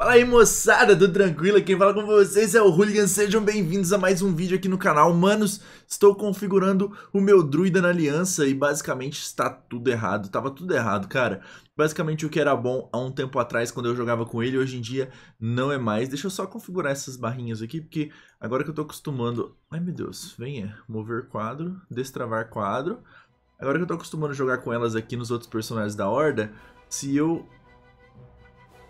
Fala aí moçada, tudo tranquilo? Quem fala com vocês é o Hooligan, sejam bem-vindos a mais um vídeo aqui no canal. Manos, estou configurando o meu druida na aliança e basicamente está tudo errado, tava tudo errado, cara. Basicamente o que era bom há um tempo atrás quando eu jogava com ele, hoje em dia não é mais. Deixa eu só configurar essas barrinhas aqui, porque agora que eu estou acostumando... Ai meu Deus, venha, mover quadro, destravar quadro. Agora que eu estou acostumando a jogar com elas aqui nos outros personagens da Horda, se eu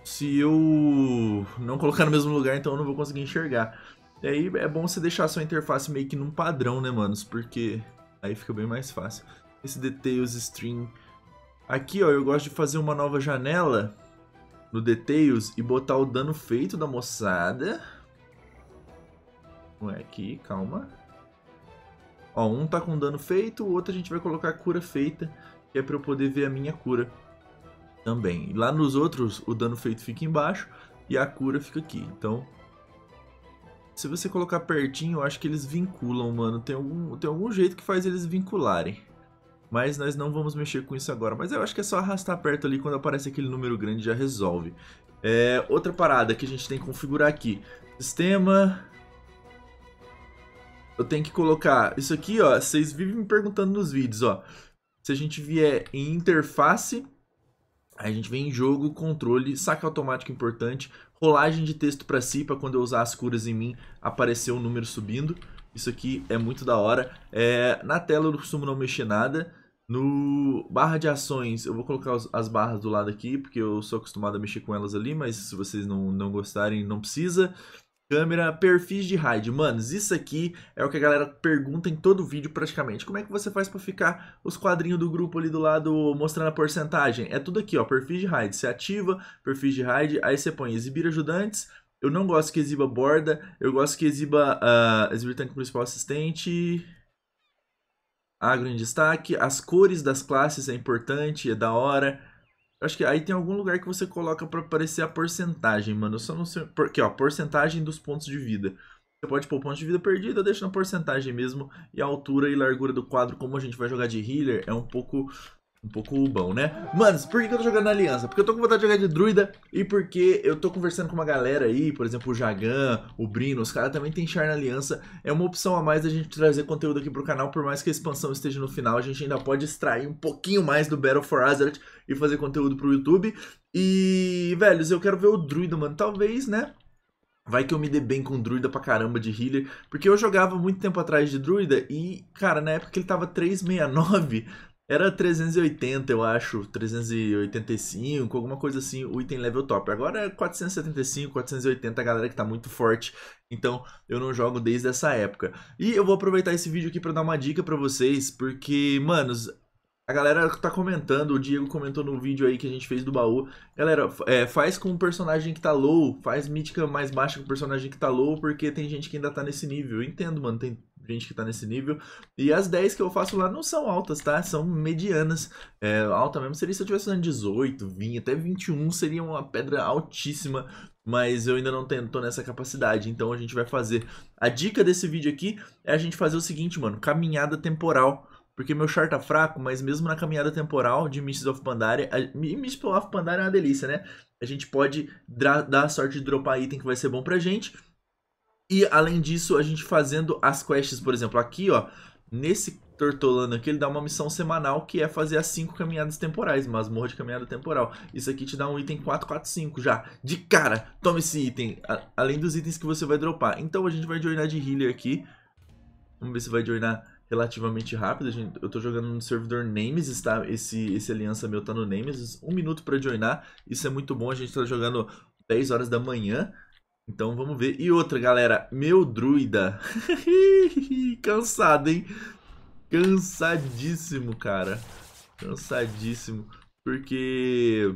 se eu não colocar no mesmo lugar, então eu não vou conseguir enxergar. E aí é bom você deixar a sua interface meio que num padrão, né, manos? Porque aí fica bem mais fácil. Esse Details String. Aqui, ó, eu gosto de fazer uma nova janela no Details e botar o dano feito da moçada. Não é aqui, calma. Ó, um tá com dano feito, o outro a gente vai colocar cura feita, que é pra eu poder ver a minha cura também. Lá nos outros, o dano feito fica embaixo e a cura fica aqui. Então, se você colocar pertinho, eu acho que eles vinculam, mano. Tem algum, tem algum jeito que faz eles vincularem. Mas nós não vamos mexer com isso agora. Mas eu acho que é só arrastar perto ali, quando aparece aquele número grande já resolve. É, outra parada que a gente tem que configurar aqui. Sistema... Eu tenho que colocar isso aqui, ó. Vocês vivem me perguntando nos vídeos, ó. Se a gente vier em interface, Aí a gente vem em jogo, controle, saque automático importante, rolagem de texto para si, para quando eu usar as curas em mim, aparecer o um número subindo. Isso aqui é muito da hora. É, na tela eu costumo não mexer nada. No barra de ações, eu vou colocar as barras do lado aqui, porque eu sou acostumado a mexer com elas ali, mas se vocês não, não gostarem, não precisa. Câmera, perfis de raid. Manos, isso aqui é o que a galera pergunta em todo vídeo praticamente. Como é que você faz para ficar os quadrinhos do grupo ali do lado mostrando a porcentagem? É tudo aqui, ó, perfis de raid. Você ativa, perfis de raid, aí você põe exibir ajudantes. Eu não gosto que exiba borda, eu gosto que exiba uh, exibir tanque principal assistente. Agro em destaque, as cores das classes é importante, é da hora. Acho que aí tem algum lugar que você coloca para aparecer a porcentagem, mano. Eu só não sei. Porque, ó, porcentagem dos pontos de vida. Você pode pôr ponto de vida perdido, deixa na porcentagem mesmo. E a altura e largura do quadro, como a gente vai jogar de healer, é um pouco um pouco ubão, né? Mano, por que eu tô jogando na aliança? Porque eu tô com vontade de jogar de druida e porque eu tô conversando com uma galera aí, por exemplo, o Jagan, o Brino, os caras também tem char na aliança. É uma opção a mais da gente trazer conteúdo aqui pro canal, por mais que a expansão esteja no final, a gente ainda pode extrair um pouquinho mais do Battle for Azeroth e fazer conteúdo pro YouTube. E, velhos, eu quero ver o druida, mano, talvez, né? Vai que eu me dê bem com druida pra caramba de healer. Porque eu jogava muito tempo atrás de druida e, cara, na época ele tava 369, era 380, eu acho, 385, alguma coisa assim, o item level top. Agora é 475, 480, a galera que tá muito forte. Então, eu não jogo desde essa época. E eu vou aproveitar esse vídeo aqui para dar uma dica para vocês, porque, manos, a galera tá comentando, o Diego comentou no vídeo aí que a gente fez do baú. Galera, é, faz com o um personagem que tá low, faz mítica mais baixa com o personagem que tá low, porque tem gente que ainda tá nesse nível. Eu entendo, mano, tem gente que tá nesse nível. E as 10 que eu faço lá não são altas, tá? São medianas. É, alta mesmo seria se eu tivesse fazendo 18, 20, até 21 seria uma pedra altíssima. Mas eu ainda não tô nessa capacidade, então a gente vai fazer. A dica desse vídeo aqui é a gente fazer o seguinte, mano, caminhada temporal. Porque meu char tá fraco, mas mesmo na caminhada temporal de Mists of Pandaria... A, Mists of Pandaria é uma delícia, né? A gente pode dar a sorte de dropar item que vai ser bom pra gente e além disso, a gente fazendo as quests, por exemplo, aqui, ó, nesse Tortolano aqui, ele dá uma missão semanal que é fazer as 5 caminhadas temporais, masmorra de caminhada temporal. Isso aqui te dá um item 445 já, de cara, toma esse item, a, além dos itens que você vai dropar. Então a gente vai joinar de healer aqui, vamos ver se vai joinar relativamente rápido. Gente, eu tô jogando no servidor Names, tá? esse, esse aliança meu tá no Names, um minuto pra joinar, isso é muito bom, a gente tá jogando 10 horas da manhã, então vamos ver. E outra, galera, meu druida. Cansado, hein? Cansadíssimo, cara. Cansadíssimo. Porque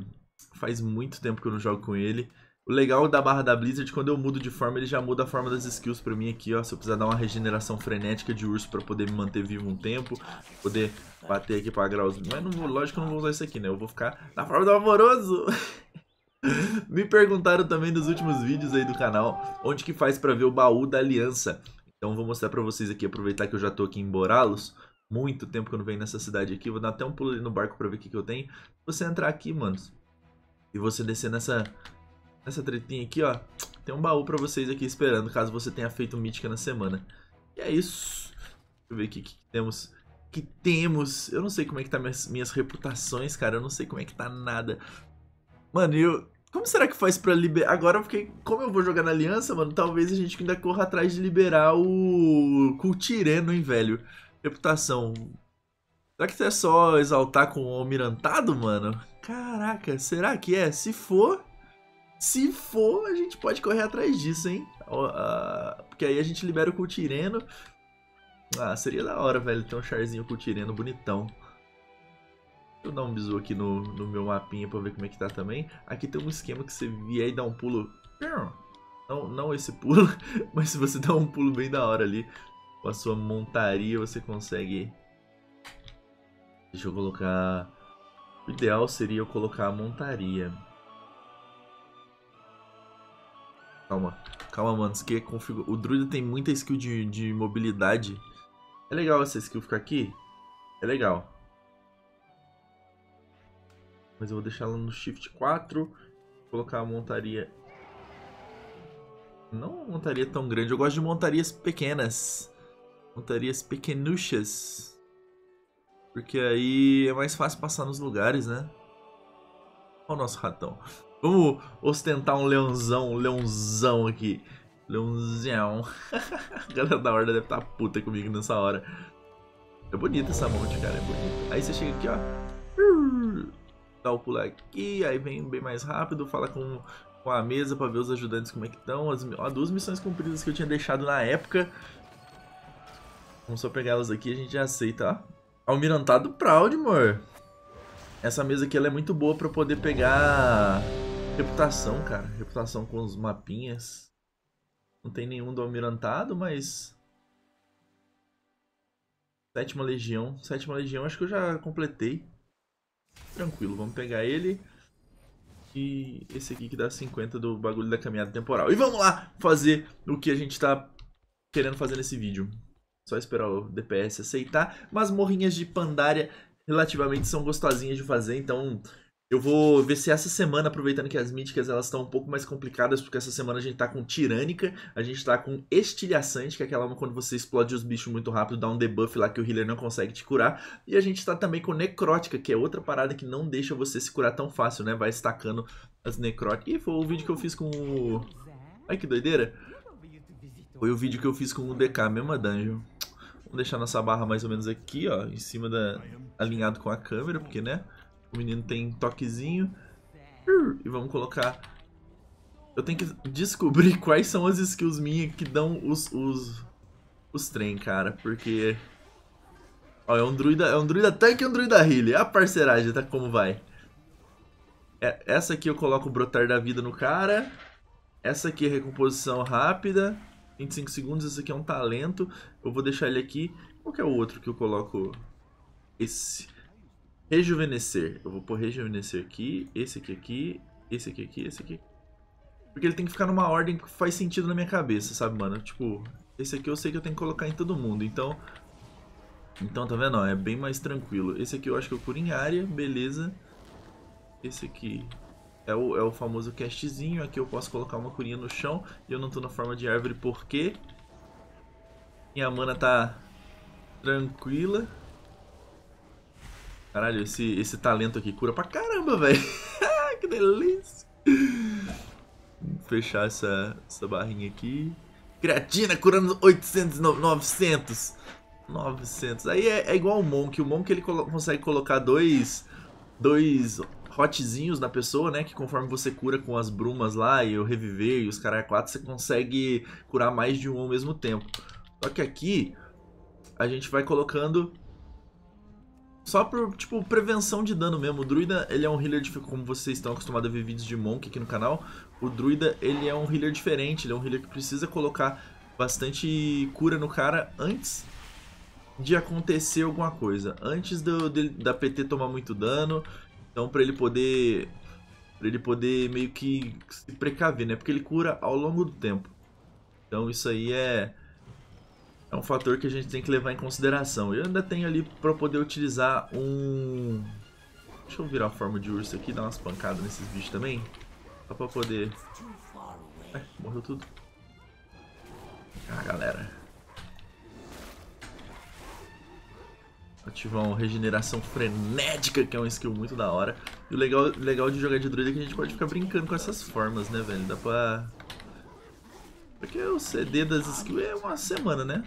faz muito tempo que eu não jogo com ele. O legal da barra da Blizzard, quando eu mudo de forma, ele já muda a forma das skills pra mim aqui, ó. Se eu precisar dar uma regeneração frenética de urso pra poder me manter vivo um tempo, poder bater aqui pra graus... Mas não lógico que eu não vou usar isso aqui, né? Eu vou ficar na forma do amoroso. Me perguntaram também nos últimos vídeos aí do canal onde que faz para ver o baú da aliança. Então vou mostrar para vocês aqui, aproveitar que eu já tô aqui em Boralos. Muito tempo que eu não venho nessa cidade aqui. Vou dar até um pulo ali no barco para ver o que, que eu tenho. Se você entrar aqui, mano, e você descer nessa, nessa tretinha aqui, ó, tem um baú para vocês aqui esperando, caso você tenha feito mítica na semana. E é isso. Deixa eu ver aqui o que, que temos que temos. Eu não sei como é que tá minhas, minhas reputações, cara. Eu não sei como é que tá nada. Mano, eu, como será que faz pra liberar? Agora, porque como eu vou jogar na aliança, mano, talvez a gente ainda corra atrás de liberar o Cultireno, hein, velho? Reputação. Será que isso é só exaltar com o almirantado, mano? Caraca, será que é? Se for, se for, a gente pode correr atrás disso, hein? Porque aí a gente libera o Cultireno. Ah, seria da hora, velho, ter um charzinho Cultireno bonitão. Deixa eu dar um bisu aqui no, no meu mapinha pra ver como é que tá também. Aqui tem um esquema que você vier e dá um pulo... Não, não esse pulo, mas se você dá um pulo bem da hora ali com a sua montaria, você consegue... Deixa eu colocar... O ideal seria eu colocar a montaria. Calma, calma, mano. É o druida tem muita skill de, de mobilidade. É legal essa skill ficar aqui? É legal. Mas eu vou deixar ela no Shift 4. Colocar a montaria... Não uma montaria tão grande. Eu gosto de montarias pequenas. Montarias pequenuchas. Porque aí é mais fácil passar nos lugares, né? Olha o nosso ratão. Vamos ostentar um leãozão, um leãozão aqui. Leãozão. a galera da horda deve estar tá puta comigo nessa hora. É bonita essa monte, cara, é bonita. Aí você chega aqui, ó dá o pular aqui, aí vem bem mais rápido, fala com, com a mesa para ver os ajudantes como é que estão. As, ó, duas missões cumpridas que eu tinha deixado na época. Vamos só pegar elas aqui e a gente já aceita, ó. Almirantado Proud, amor. Essa mesa aqui ela é muito boa para poder pegar reputação, cara. Reputação com os mapinhas. Não tem nenhum do Almirantado, mas... Sétima Legião. Sétima Legião acho que eu já completei. Tranquilo, vamos pegar ele. E esse aqui que dá 50 do bagulho da caminhada temporal. E vamos lá fazer o que a gente tá querendo fazer nesse vídeo. Só esperar o DPS aceitar. Mas morrinhas de pandaria relativamente são gostosinhas de fazer, então eu vou ver se essa semana, aproveitando que as míticas elas estão um pouco mais complicadas, porque essa semana a gente tá com Tirânica, a gente tá com Estilhaçante, que é aquela uma quando você explode os bichos muito rápido, dá um debuff lá que o healer não consegue te curar. E a gente tá também com Necrótica, que é outra parada que não deixa você se curar tão fácil, né? Vai estacando as necróticas. Ih, foi o vídeo que eu fiz com o... Ai, que doideira. Foi o vídeo que eu fiz com o DK, mesma dungeon. Vamos deixar nossa barra mais ou menos aqui, ó, em cima da... alinhado com a câmera, porque, né... O menino tem toquezinho. E vamos colocar... Eu tenho que descobrir quais são as skills minhas que dão os, os, os trem, cara. Porque... Ó, é um druida, é um druida tanque e um druida healer. A parceragem, tá como vai. É, essa aqui eu coloco o brotar da vida no cara. Essa aqui é recomposição rápida. 25 segundos, esse aqui é um talento. Eu vou deixar ele aqui. Qual que é o outro que eu coloco? Esse. Rejuvenescer. Eu vou pôr rejuvenescer aqui, esse aqui aqui, esse aqui aqui, esse aqui. Porque ele tem que ficar numa ordem que faz sentido na minha cabeça, sabe, mano? Tipo, esse aqui eu sei que eu tenho que colocar em todo mundo, então... Então, tá vendo? é bem mais tranquilo. Esse aqui eu acho que eu curo em área, beleza. Esse aqui é o, é o famoso castzinho. Aqui eu posso colocar uma curinha no chão e eu não tô na forma de árvore porque... Minha mana tá tranquila. Caralho, esse, esse talento aqui cura pra caramba, velho. que delícia. Vamos fechar essa, essa barrinha aqui. Creatina curando 800, 900. 900. Aí é, é igual o Monk. O Monk ele colo consegue colocar dois, dois hotzinhos na pessoa, né? Que conforme você cura com as brumas lá e eu reviver e os caras 4, você consegue curar mais de um ao mesmo tempo. Só que aqui a gente vai colocando só por, tipo, prevenção de dano mesmo. O Druida, ele é um healer, como vocês estão acostumados a ver vídeos de Monk aqui no canal. O Druida, ele é um healer diferente. Ele é um healer que precisa colocar bastante cura no cara antes de acontecer alguma coisa. Antes do, de, da PT tomar muito dano. Então, pra ele poder... Pra ele poder meio que se precaver, né? Porque ele cura ao longo do tempo. Então, isso aí é é um fator que a gente tem que levar em consideração. Eu ainda tenho ali para poder utilizar um... Deixa eu virar a forma de urso aqui, dar umas pancadas nesses bichos também. Só para poder... Ai, é, morreu tudo. Ah, galera. Ativar uma regeneração frenética, que é um skill muito da hora. E o legal, legal de jogar de druida é que a gente pode ficar brincando com essas formas, né, velho? Dá pra porque o CD das skills é uma semana, né?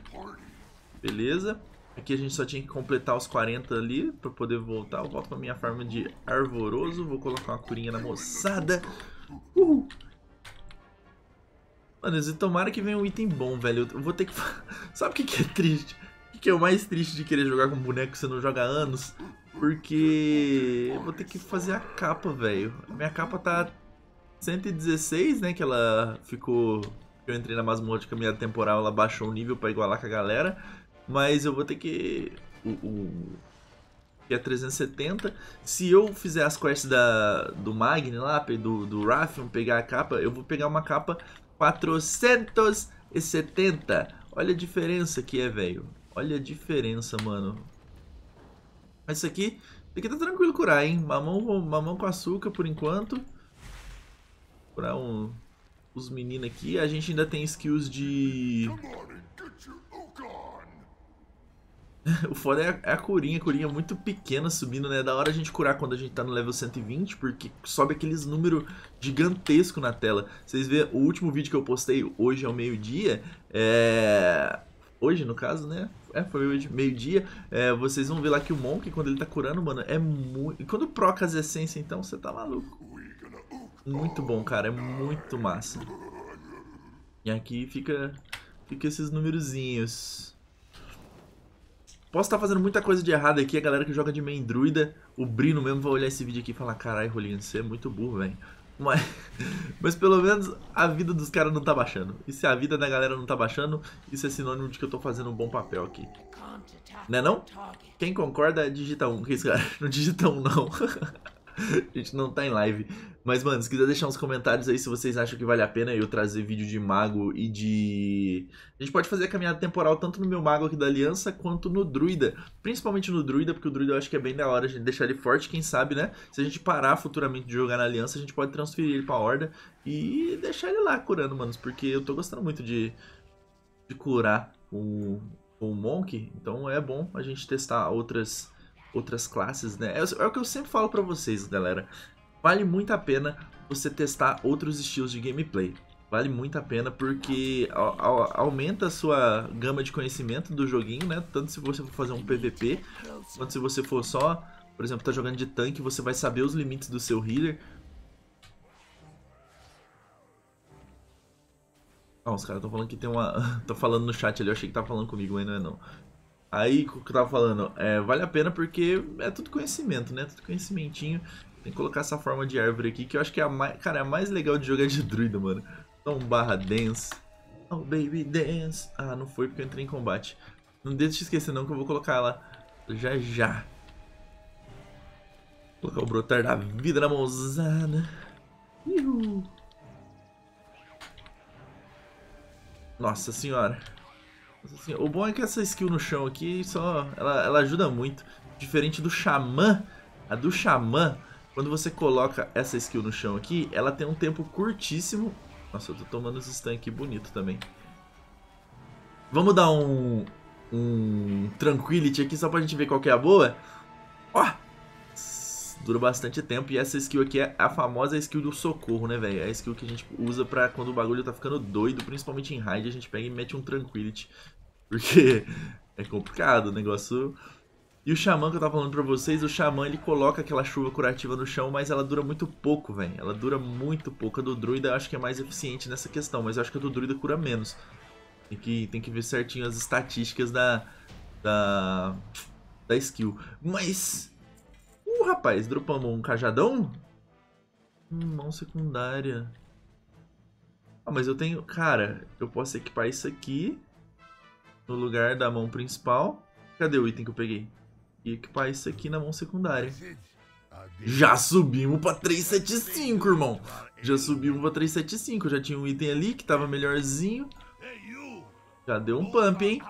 Beleza. Aqui a gente só tinha que completar os 40 ali para poder voltar. Eu volto pra minha forma de arvoroso. Vou colocar uma curinha na moçada. Uhul. Mano, e tomara que venha um item bom, velho. Eu vou ter que... Sabe o que, é triste? O que, é o mais triste de querer jogar com boneco que você não joga há anos? Porque eu vou ter que fazer a capa, velho. Minha capa tá 116, né? Que ela ficou eu entrei na masmorra de caminhada temporal, ela baixou o nível para igualar com a galera. Mas eu vou ter que. O, o, que é 370. Se eu fizer as quests da, do Magni lá, do, do Raffion, pegar a capa, eu vou pegar uma capa 470. Olha a diferença que é, velho. Olha a diferença, mano. Mas isso aqui, isso aqui tá tranquilo curar, hein? Mamão, mamão com açúcar por enquanto. Curar um os meninos aqui. A gente ainda tem skills de... o foda é a, é a, curinha, a curinha é muito pequena subindo, né? É da hora a gente curar quando a gente tá no level 120, porque sobe aqueles números gigantesco na tela. Vocês vê o último vídeo que eu postei hoje ao meio-dia, é... Hoje, no caso, né? É, foi hoje, meio-dia. É, vocês vão ver lá que o Monk, quando ele tá curando, mano, é muito... E quando proca as essências, então, você tá maluco. Muito bom, cara. É muito massa. E aqui fica, fica esses númerozinhos. Posso estar tá fazendo muita coisa de errado aqui, a galera que joga de main druida, o Brino mesmo vai olhar esse vídeo aqui e falar, carai, Rolinho, você é muito burro, velho. Mas, mas pelo menos a vida dos caras não tá baixando. E se a vida da galera não tá baixando, isso é sinônimo de que eu tô fazendo um bom papel aqui. Né não, não? Quem concorda, digita um. Que isso, cara? Não digita um, não. a gente não tá em live. Mas, mano, se quiser deixar uns comentários aí se vocês acham que vale a pena eu trazer vídeo de mago e de. A gente pode fazer a caminhada temporal tanto no meu mago aqui da aliança quanto no druida. Principalmente no druida, porque o druida eu acho que é bem da hora a gente deixar ele forte, quem sabe, né? Se a gente parar futuramente de jogar na aliança, a gente pode transferir ele pra horda e deixar ele lá curando, manos, porque eu tô gostando muito de, de curar o, o Monk, então é bom a gente testar outras outras classes, né? É, é o que eu sempre falo para vocês, galera. Vale muito a pena você testar outros estilos de gameplay. Vale muito a pena porque a, a, aumenta a sua gama de conhecimento do joguinho, né? Tanto se você for fazer um PVP, quanto se você for só, por exemplo, tá jogando de tanque, você vai saber os limites do seu healer. Ah, os caras estão falando que tem uma. Tô falando no chat ali, eu achei que tava falando comigo, mas não é não. Aí, o que eu tava falando, é, vale a pena porque é tudo conhecimento, né? Tudo conhecimentinho. Tem que colocar essa forma de árvore aqui, que eu acho que é a mais, cara, é a mais legal de jogar de druida, mano. Então, barra dance. Oh, baby dance. Ah, não foi porque eu entrei em combate. Não deixa de esquecer não que eu vou colocar ela já já. Vou colocar o brotar da vida na mãozada. Uhul. Nossa senhora. Assim, o bom é que essa skill no chão aqui só ela, ela ajuda muito. Diferente do Xamã, a do Xamã, quando você coloca essa skill no chão aqui, ela tem um tempo curtíssimo. Nossa, eu tô tomando os stun aqui bonito também. Vamos dar um, um Tranquility aqui só pra gente ver qual que é a boa. Ó! Oh! dura bastante tempo. E essa skill aqui é a famosa skill do socorro, né, velho? É a skill que a gente usa pra quando o bagulho tá ficando doido, principalmente em raid, a gente pega e mete um Tranquility. Porque é complicado o negócio... E o Xamã que eu tava falando pra vocês, o Xamã ele coloca aquela chuva curativa no chão, mas ela dura muito pouco, velho. Ela dura muito pouco. A do Druida eu acho que é mais eficiente nessa questão, mas eu acho que a do Druida cura menos. Tem que, tem que ver certinho as estatísticas da, da, da skill. Mas rapaz. Dropamos um cajadão? Hum, mão secundária. Ah, mas eu tenho... Cara, eu posso equipar isso aqui no lugar da mão principal. Cadê o item que eu peguei? E equipar isso aqui na mão secundária. Já subimos pra 375, irmão. Já subimos pra 375. Já tinha um item ali que tava melhorzinho. Já deu um pump, hein?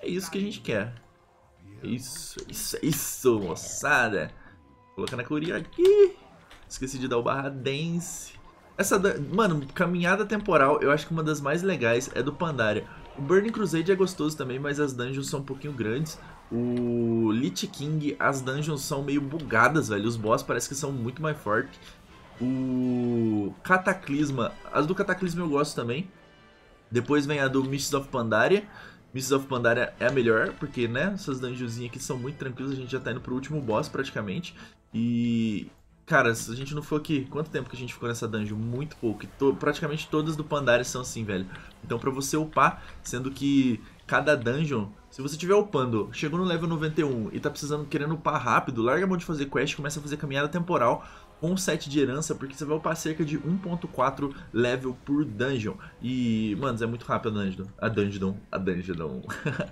É isso que a gente quer. É isso, é isso, é isso, moçada. Colocando a Curia aqui. Esqueci de dar o barra dance. Essa, da... mano, caminhada temporal, eu acho que uma das mais legais é do Pandaria. O Burning Crusade é gostoso também, mas as dungeons são um pouquinho grandes. O Lich King, as dungeons são meio bugadas, velho. Os boss parece que são muito mais fortes. O Cataclisma, as do Cataclisma eu gosto também. Depois vem a do Mists of Pandaria. Mists of Pandaria é a melhor, porque, né, essas dungeonzinhas aqui são muito tranquilas, a gente já tá indo pro último boss praticamente. E. Cara, a gente não for aqui. Quanto tempo que a gente ficou nessa dungeon? Muito pouco. To, praticamente todas do Pandaria são assim, velho. Então, pra você upar, sendo que cada dungeon se você estiver upando, chegou no level 91 e tá precisando, querendo upar rápido, larga a mão de fazer quest, começa a fazer caminhada temporal com um set de herança, porque você vai upar cerca de 1.4 level por dungeon. E, mano, é muito rápido a dungeon. A dungeon. A dungeon.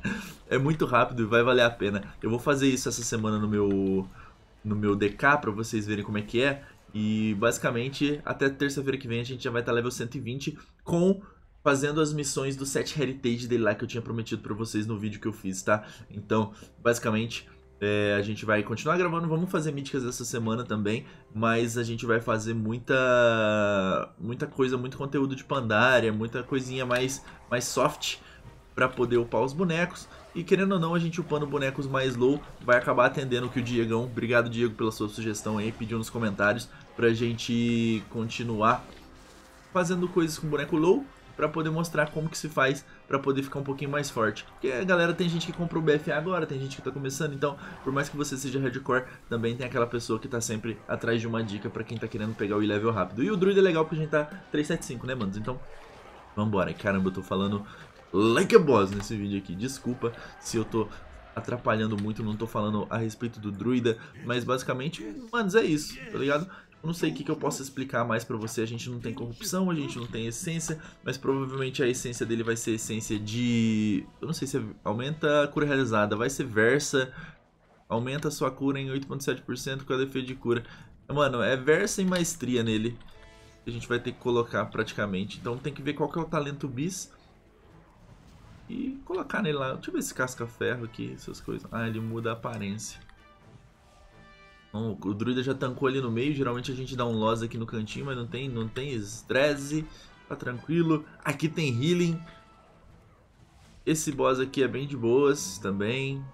é muito rápido e vai valer a pena. Eu vou fazer isso essa semana no meu no meu DK para vocês verem como é que é. E basicamente, até terça-feira que vem a gente já vai estar tá level 120 com fazendo as missões do set heritage dele lá que eu tinha prometido para vocês no vídeo que eu fiz, tá? Então, basicamente, é, a gente vai continuar gravando, vamos fazer míticas essa semana também, mas a gente vai fazer muita muita coisa, muito conteúdo de Pandaria, muita coisinha mais mais soft para poder upar os bonecos. E querendo ou não, a gente upando bonecos mais low vai acabar atendendo o que o Diegão, obrigado Diego pela sua sugestão aí, pediu nos comentários pra gente continuar fazendo coisas com boneco low para poder mostrar como que se faz para poder ficar um pouquinho mais forte. Porque a galera tem gente que comprou o BFA agora, tem gente que tá começando, então por mais que você seja hardcore, também tem aquela pessoa que tá sempre atrás de uma dica para quem tá querendo pegar o level rápido. E o druid é legal porque a gente tá 375, né, manos? Então Vambora, caramba, eu tô falando like a boss nesse vídeo aqui. Desculpa se eu tô atrapalhando muito, não tô falando a respeito do druida, mas basicamente, mano, é isso, tá ligado? Eu não sei o que, que eu posso explicar mais pra você, a gente não tem corrupção, a gente não tem essência, mas provavelmente a essência dele vai ser essência de... Eu não sei se é, aumenta a cura realizada, vai ser Versa, aumenta a sua cura em 8.7% com a defesa de cura. Mano, é Versa e Maestria nele que a gente vai ter que colocar praticamente, então tem que ver qual que é o talento bis, e colocar nele lá. Deixa eu ver esse casca-ferro aqui, essas coisas. Ah, ele muda a aparência. Bom, o druida já tancou ali no meio. Geralmente a gente dá um loss aqui no cantinho, mas não tem, não tem estresse. Tá tranquilo. Aqui tem healing. Esse boss aqui é bem de boas também.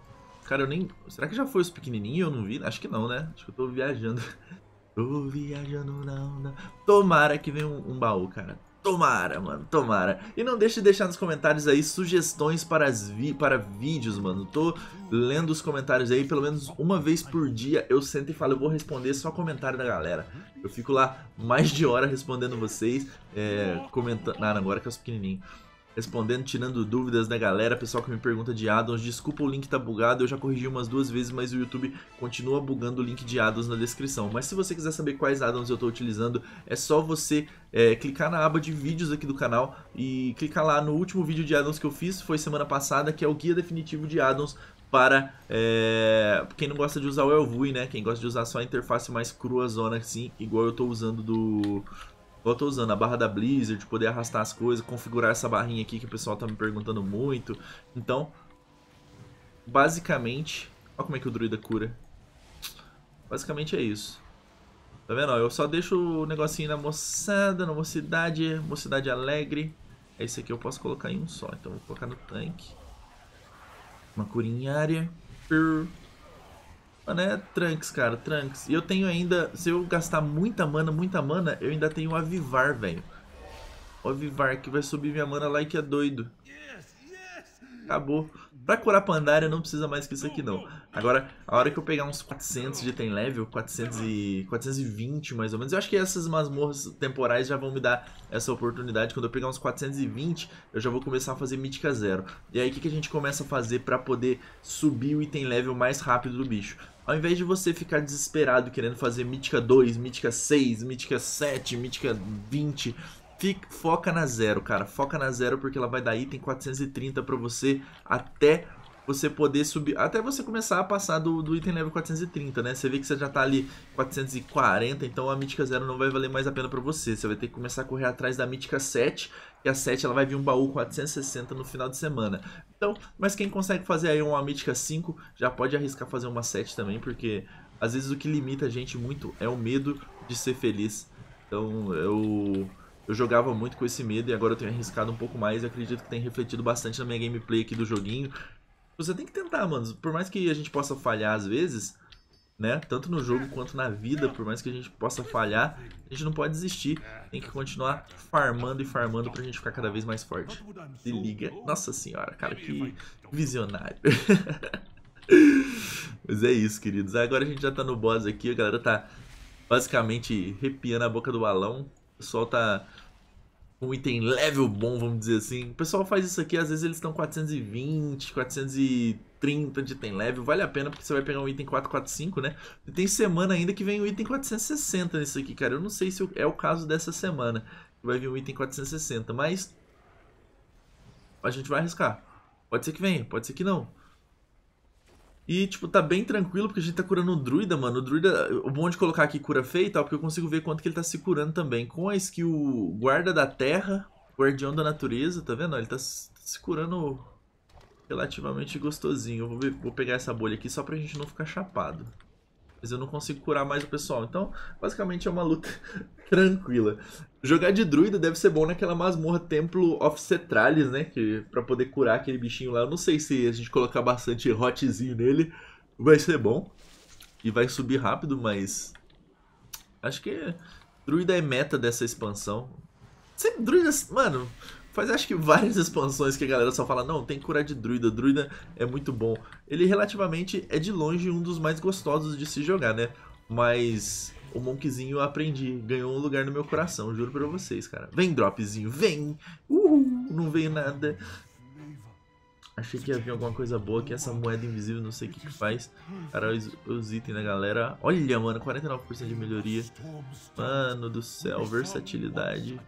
Cara, eu nem... Será que já foi os pequenininhos? Eu não vi. Acho que não, né? Acho que eu tô viajando. tô viajando na onda. Tomara que venha um, um baú, cara. Tomara, mano, tomara. E não deixe de deixar nos comentários aí sugestões para, as vi para vídeos, mano. Tô lendo os comentários aí, pelo menos uma vez por dia eu sento e falo, eu vou responder só comentário da galera. Eu fico lá mais de hora respondendo vocês, é, comentando... Ah, agora que eu sou pequenininho respondendo, tirando dúvidas da né, galera, pessoal que me pergunta de addons. Desculpa, o link tá bugado, eu já corrigi umas duas vezes, mas o YouTube continua bugando o link de addons na descrição. Mas se você quiser saber quais addons eu tô utilizando, é só você é, clicar na aba de vídeos aqui do canal e clicar lá no último vídeo de addons que eu fiz, foi semana passada, que é o guia definitivo de addons para é, quem não gosta de usar o Elvui, né? Quem gosta de usar só a interface mais crua, zona assim, igual eu estou usando do, eu tô usando a barra da Blizzard, poder arrastar as coisas, configurar essa barrinha aqui que o pessoal tá me perguntando muito. Então, basicamente... Olha como é que o druida cura. Basicamente é isso. Tá vendo? Eu só deixo o negocinho na moçada, na mocidade, mocidade alegre. Esse é aqui eu posso colocar em um só, então vou colocar no tanque. Uma curinha área. Mano, é Trunks, cara, Trunks. E eu tenho ainda, se eu gastar muita mana, muita mana, eu ainda tenho o Avivar, velho. O Avivar que vai subir minha mana lá que é doido. Acabou. Pra curar Pandaria não precisa mais que isso aqui não. Agora, a hora que eu pegar uns 400 de item level, 400 e, 420 mais ou menos, eu acho que essas masmorras temporais já vão me dar essa oportunidade. Quando eu pegar uns 420, eu já vou começar a fazer mítica zero. E aí o que, que a gente começa a fazer pra poder subir o item level mais rápido do bicho? Ao invés de você ficar desesperado querendo fazer mítica 2, mítica 6, mítica 7, mítica 20, Fica, foca na zero, cara. Foca na zero porque ela vai dar item 430 para você até você poder subir, até você começar a passar do, do, item level 430, né? Você vê que você já tá ali 440, então a mítica zero não vai valer mais a pena pra você. Você vai ter que começar a correr atrás da mítica 7, e a 7 ela vai vir um baú 460 no final de semana. Então, mas quem consegue fazer aí uma mítica 5, já pode arriscar fazer uma 7 também, porque às vezes o que limita a gente muito é o medo de ser feliz. Então, eu eu jogava muito com esse medo e agora eu tenho arriscado um pouco mais e acredito que tem refletido bastante na minha gameplay aqui do joguinho. Você tem que tentar, mano. Por mais que a gente possa falhar às vezes, né? Tanto no jogo quanto na vida, por mais que a gente possa falhar, a gente não pode desistir. Tem que continuar farmando e farmando pra gente ficar cada vez mais forte. Se liga. Nossa senhora, cara, que visionário. Mas é isso, queridos. Agora a gente já tá no boss aqui, a galera tá basicamente repiando a boca do balão. O pessoal tá um item level bom, vamos dizer assim. O pessoal faz isso aqui, às vezes eles estão 420, 430 de item level. Vale a pena porque você vai pegar um item 445, né? E tem semana ainda que vem um item 460 nisso aqui, cara. Eu não sei se é o caso dessa semana que vai vir um item 460, mas a gente vai arriscar. Pode ser que venha, pode ser que não. E, tipo, tá bem tranquilo, porque a gente tá curando o druida, mano. O druida, o bom de colocar aqui cura feita, tal, porque eu consigo ver quanto que ele tá se curando também. Com a skill guarda da terra, guardião da natureza, tá vendo? Ele tá, tá se curando relativamente gostosinho. Eu vou, ver, vou pegar essa bolha aqui só pra gente não ficar chapado mas eu não consigo curar mais o pessoal. Então, basicamente é uma luta tranquila. Jogar de druida deve ser bom naquela masmorra Templo of Cetralis, né? Que para poder curar aquele bichinho lá, eu não sei se a gente colocar bastante hotzinho nele vai ser bom e vai subir rápido, mas acho que druida é meta dessa expansão. Sempre druidas, mano, faz acho que várias expansões que a galera só fala, não, tem que curar de druida, druida é muito bom. Ele relativamente é de longe um dos mais gostosos de se jogar, né? Mas o Monkzinho eu aprendi, ganhou um lugar no meu coração, juro pra vocês, cara. Vem, Dropzinho, vem! Uhul, não veio nada. Achei que ia vir alguma coisa boa, que essa moeda invisível, não sei o que que faz. Cara, os, os itens da galera. Olha, mano, 49% de melhoria. Mano do céu, versatilidade.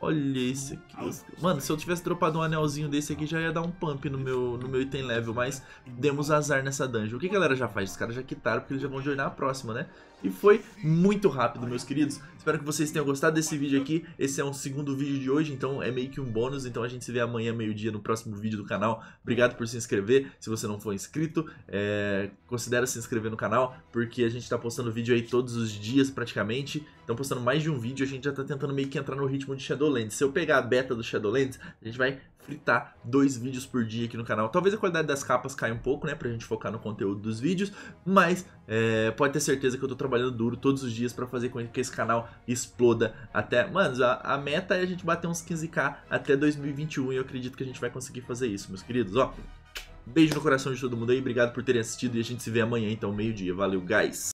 Olha esse aqui. Mano, se eu tivesse dropado um anelzinho desse aqui, já ia dar um pump no meu, no meu item level, mas demos azar nessa dungeon. O que a galera já faz? Os caras já quitaram, porque eles já vão joinar a próxima, né? E foi muito rápido, meus queridos. Espero que vocês tenham gostado desse vídeo aqui. Esse é um segundo vídeo de hoje, então é meio que um bônus. Então a gente se vê amanhã, meio-dia, no próximo vídeo do canal. Obrigado por se inscrever. Se você não for inscrito, é... considere se inscrever no canal, porque a gente está postando vídeo aí todos os dias, praticamente. Estão postando mais de um vídeo. A gente já está tentando meio que entrar no ritmo de Shadowlands. Se eu pegar a beta do Shadowlands, a gente vai fritar dois vídeos por dia aqui no canal. Talvez a qualidade das capas caia um pouco, né? Pra gente focar no conteúdo dos vídeos, mas é, pode ter certeza que eu tô trabalhando duro todos os dias para fazer com que esse canal exploda até... Mano, a, a, meta é a gente bater uns 15k até 2021 e eu acredito que a gente vai conseguir fazer isso, meus queridos, ó. Beijo no coração de todo mundo aí, obrigado por terem assistido e a gente se vê amanhã, então, meio-dia. Valeu, guys!